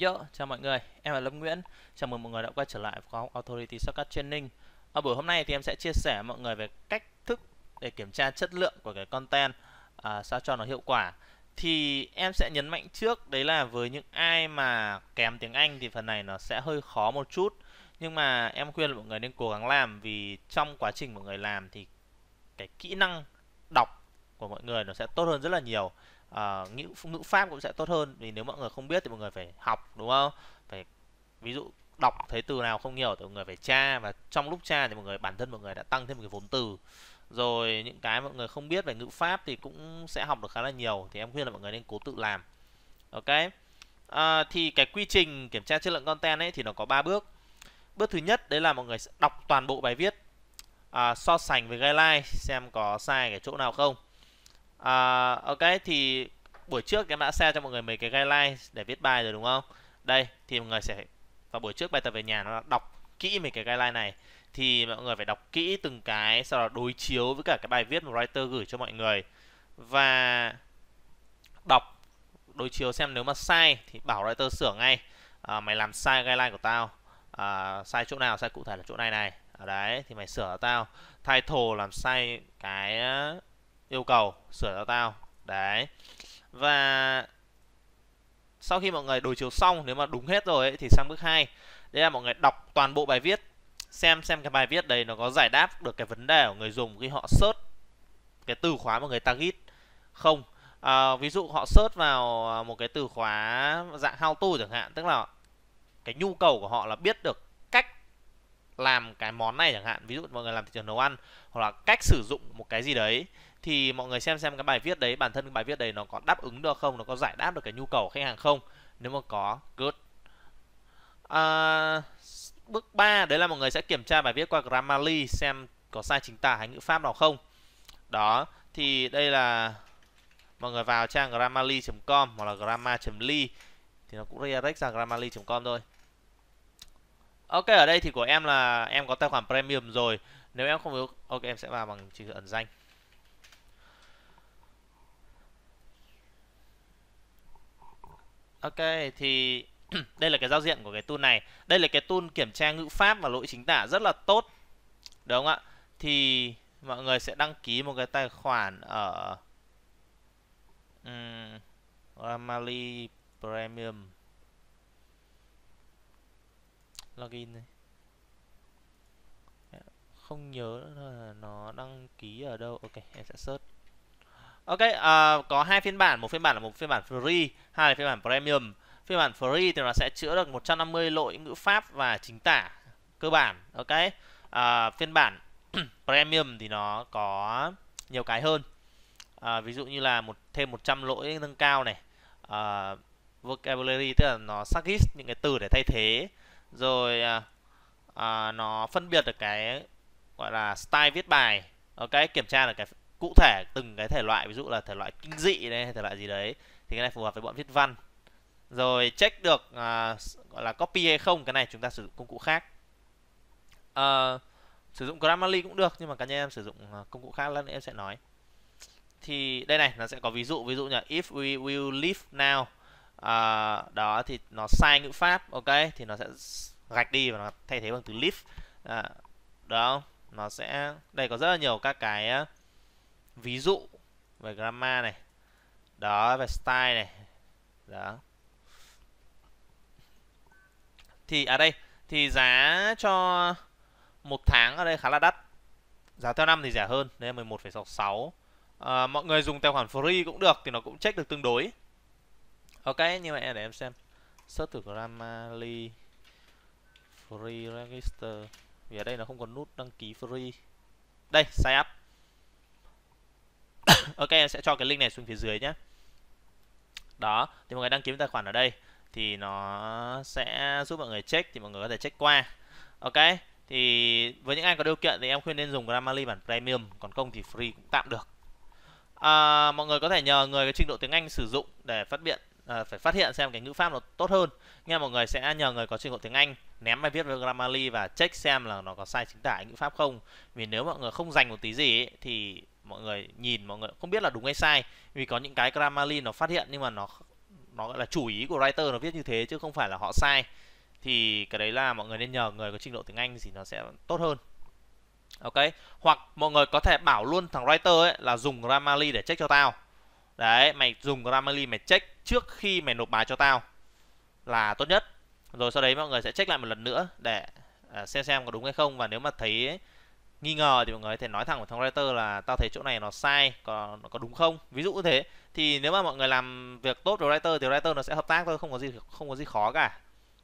Yo, chào mọi người, em là Lâm Nguyễn Chào mừng mọi người đã quay trở lại với học Authority Shortcut Training Ở buổi hôm nay thì em sẽ chia sẻ mọi người về cách thức để kiểm tra chất lượng của cái content à, sao cho nó hiệu quả Thì em sẽ nhấn mạnh trước đấy là với những ai mà kèm tiếng Anh thì phần này nó sẽ hơi khó một chút Nhưng mà em khuyên là mọi người nên cố gắng làm vì trong quá trình mọi người làm thì cái kỹ năng đọc của mọi người nó sẽ tốt hơn rất là nhiều uh, ngữ ngữ pháp cũng sẽ tốt hơn vì nếu mọi người không biết thì mọi người phải học đúng không phải ví dụ đọc thấy từ nào không hiểu thì mọi người phải tra và trong lúc tra thì mọi người bản thân mọi người đã tăng thêm một cái vốn từ rồi những cái mọi người không biết về ngữ pháp thì cũng sẽ học được khá là nhiều thì em khuyên là mọi người nên cố tự làm ok à, thì cái quy trình kiểm tra chất lượng content ấy thì nó có 3 bước bước thứ nhất đấy là mọi người sẽ đọc toàn bộ bài viết à, so sánh với guideline xem có sai cái chỗ nào không à, ok thì buổi trước em đã share cho mọi người mấy cái guideline để viết bài rồi đúng không đây thì mọi người sẽ vào buổi trước bài tập về nhà nó đọc kỹ mấy cái guideline này thì mọi người phải đọc kỹ từng cái sau đó đối chiếu với cả cái bài viết mà writer gửi cho mọi người và đọc đối chiếu xem nếu mà sai thì bảo writer sửa ngay à, mày làm sai guideline của tao à, sai chỗ nào sai cụ thể là chỗ này này ở đấy thì mày sửa tao thay title làm sai cái yêu cầu sửa cho tao đấy và sau khi mọi người đổi chiều xong nếu mà đúng hết rồi ấy, thì sang bước 2 đây là mọi người đọc toàn bộ bài viết xem xem cái bài viết đấy nó có giải đáp được cái vấn đề của người dùng khi họ search cái từ khóa mà người ta ghi không à, ví dụ họ search vào à, một cái từ khóa dạng how to chẳng hạn tức là cái nhu cầu của họ là biết được cách làm cái món này chẳng hạn ví dụ mọi người làm thị trường nấu ăn hoặc là cách sử dụng một cái gì đấy thì mọi người xem xem cái bài viết đấy bản thân cái bài viết đấy nó có đáp ứng được không nó có giải đáp được cái nhu cầu khách hàng không nếu mà có good à, bước 3 đấy là mọi người sẽ kiểm tra bài viết qua Grammarly xem có sai chính tả hay ngữ pháp nào không đó thì đây là mọi người vào trang grammarly.com hoặc là grammar.ly thì nó cũng redirect sang grammarly.com thôi ok ở đây thì của em là em có tài khoản premium rồi nếu em không ok em sẽ vào bằng trình ẩn danh Ok thì đây là cái giao diện của cái tool này. Đây là cái tool kiểm tra ngữ pháp và lỗi chính tả rất là tốt. Đúng không ạ? Thì mọi người sẽ đăng ký một cái tài khoản ở um, Grammarly Premium. Login này. Không nhớ là nó đăng ký ở đâu. Ok, em sẽ search. Ok, uh, có hai phiên bản, một phiên bản là một phiên bản free, hai là phiên bản premium. Phiên bản free thì nó sẽ chữa được 150 lỗi ngữ pháp và chính tả cơ bản. Ok. Uh, phiên bản premium thì nó có nhiều cái hơn. Uh, ví dụ như là một thêm 100 lỗi nâng cao này. Uh, vocabulary tức là nó xác suggest những cái từ để thay thế. Rồi uh, uh, nó phân biệt được cái gọi là style viết bài. Ok, kiểm tra được cái cụ thể từng cái thể loại ví dụ là thể loại kinh dị này thể loại gì đấy thì cái này phù hợp với bọn viết văn rồi check được à, gọi là copy hay không cái này chúng ta sử dụng công cụ khác à, sử dụng Grammarly cũng được nhưng mà cá nhân em sử dụng à, công cụ khác lát nữa em sẽ nói thì đây này nó sẽ có ví dụ ví dụ như là if we will leave now à, đó thì nó sai ngữ pháp ok thì nó sẽ gạch đi và nó thay thế bằng từ leave à, đó nó sẽ đây có rất là nhiều các cái ví dụ về grammar này đó về style này đó thì ở đây thì giá cho một tháng ở đây khá là đắt giá theo năm thì rẻ hơn đây là 11,66 à, ờ, mọi người dùng tài khoản free cũng được thì nó cũng check được tương đối ok như vậy để em xem search thử Grammarly free register vì ở đây nó không có nút đăng ký free đây sign up ok em sẽ cho cái link này xuống phía dưới nhé đó thì mọi người đăng ký tài khoản ở đây thì nó sẽ giúp mọi người check thì mọi người có thể check qua ok thì với những ai có điều kiện thì em khuyên nên dùng Grammarly bản premium còn công thì free cũng tạm được à, mọi người có thể nhờ người có trình độ tiếng Anh sử dụng để phát biện à, phải phát hiện xem cái ngữ pháp nó tốt hơn nghe mọi người sẽ nhờ người có trình độ tiếng Anh ném bài viết với Grammarly và check xem là nó có sai chính tả ngữ pháp không vì nếu mọi người không dành một tí gì ấy, thì mọi người nhìn mọi người không biết là đúng hay sai vì có những cái Grammarly nó phát hiện nhưng mà nó nó gọi là chủ ý của writer nó viết như thế chứ không phải là họ sai thì cái đấy là mọi người nên nhờ người có trình độ tiếng Anh thì nó sẽ tốt hơn ok hoặc mọi người có thể bảo luôn thằng writer ấy là dùng Grammarly để check cho tao đấy mày dùng Grammarly mày check trước khi mày nộp bài cho tao là tốt nhất rồi sau đấy mọi người sẽ check lại một lần nữa để à, xem xem có đúng hay không và nếu mà thấy ấy, nghi ngờ thì mọi người có thể nói thẳng với thằng writer là tao thấy chỗ này nó sai còn nó có đúng không ví dụ như thế thì nếu mà mọi người làm việc tốt với writer thì writer nó sẽ hợp tác thôi không có gì không có gì khó cả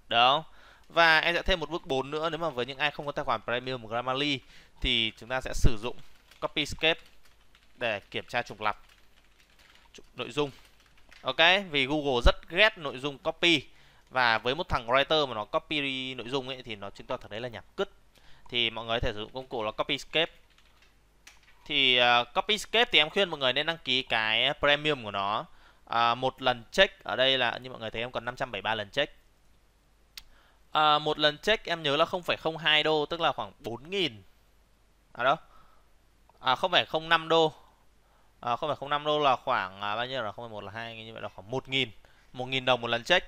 đó. và em sẽ thêm một bước 4 nữa nếu mà với những ai không có tài khoản premium của Grammarly thì chúng ta sẽ sử dụng Copyscape để kiểm tra trùng lặp nội dung. Ok, vì Google rất ghét nội dung copy và với một thằng writer mà nó copy nội dung ấy thì nó chứng tỏ thằng đấy là nhảm cứt thì mọi người có thể sử dụng công cụ là Copyscape thì uh, à, Copyscape thì em khuyên mọi người nên đăng ký cái premium của nó à, một lần check ở đây là như mọi người thấy em còn 573 lần check à, một lần check em nhớ là 0,02 đô tức là khoảng 4.000 à đó à 0,05 đô à, 0,05 đô là khoảng à, bao nhiêu là 0,1 là 2 như vậy là khoảng 1.000 1.000 đồng một lần check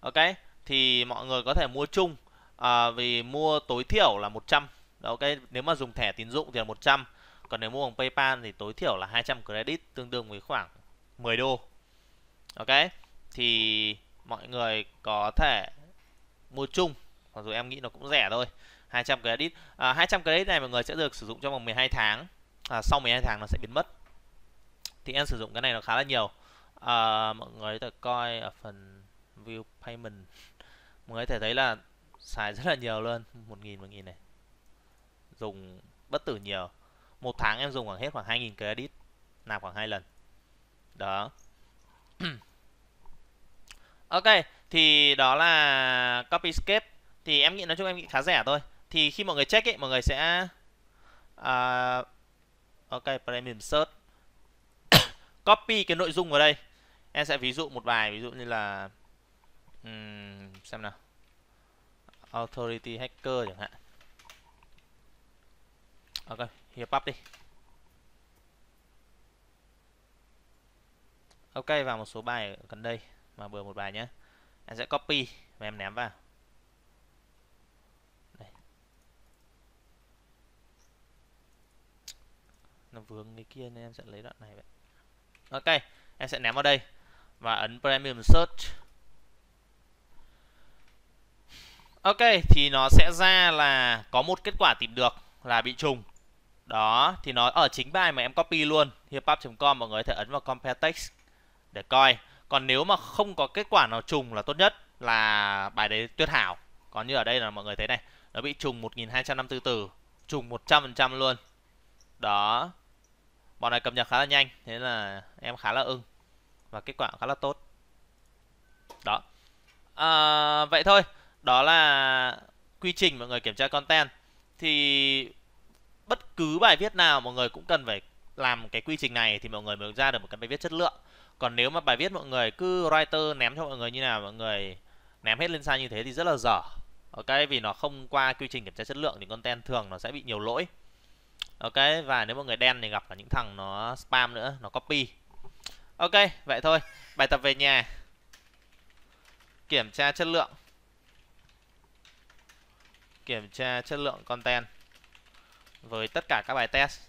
ok thì mọi người có thể mua chung à, vì mua tối thiểu là 100 đó ok nếu mà dùng thẻ tín dụng thì là 100 còn nếu mua bằng PayPal thì tối thiểu là 200 credit tương đương với khoảng 10 đô ok thì mọi người có thể mua chung mặc dù em nghĩ nó cũng rẻ thôi 200 credit à, 200 credit này mọi người sẽ được sử dụng trong vòng 12 tháng à, sau 12 tháng nó sẽ biến mất thì em sử dụng cái này nó khá là nhiều à, mọi người có thể coi ở phần view payment mọi người có thể thấy là xài rất là nhiều luôn một nghìn một nghìn này dùng bất tử nhiều một tháng em dùng khoảng hết khoảng 2.000 edit nạp khoảng hai lần đó ok thì đó là copy copyscape thì em nghĩ nói chung em nghĩ khá rẻ thôi thì khi mọi người check ấy mọi người sẽ uh, ok premium search copy cái nội dung vào đây em sẽ ví dụ một bài ví dụ như là um, xem nào authority hacker chẳng hạn ok hiệp up đi ok vào một số bài ở gần đây mà vừa một bài nhé em sẽ copy và em ném vào đây. nó vướng cái kia nên em sẽ lấy đoạn này vậy ok em sẽ ném vào đây và ấn premium search Ok thì nó sẽ ra là có một kết quả tìm được là bị trùng. Đó thì nó ở chính bài mà em copy luôn hiphop.com mọi người có thể ấn vào compare text để coi. Còn nếu mà không có kết quả nào trùng là tốt nhất là bài đấy tuyệt hảo. Còn như ở đây là mọi người thấy này, nó bị trùng 1254 từ, trùng 100% luôn. Đó. Bọn này cập nhật khá là nhanh, thế là em khá là ưng và kết quả khá là tốt. Đó. À, vậy thôi đó là quy trình mọi người kiểm tra content thì bất cứ bài viết nào mọi người cũng cần phải làm cái quy trình này thì mọi người mới ra được một cái bài viết chất lượng còn nếu mà bài viết mọi người cứ writer ném cho mọi người như nào mọi người ném hết lên sai như thế thì rất là dở ok vì nó không qua quy trình kiểm tra chất lượng thì content thường nó sẽ bị nhiều lỗi ok và nếu mọi người đen thì gặp là những thằng nó spam nữa nó copy ok vậy thôi bài tập về nhà kiểm tra chất lượng kiểm tra chất lượng content với tất cả các bài test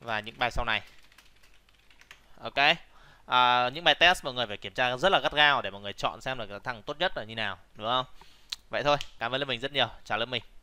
và những bài sau này ok à, những bài test mọi người phải kiểm tra rất là gắt gao để mọi người chọn xem là cái thằng tốt nhất là như nào đúng không vậy thôi cảm ơn lớp mình rất nhiều chào lớp mình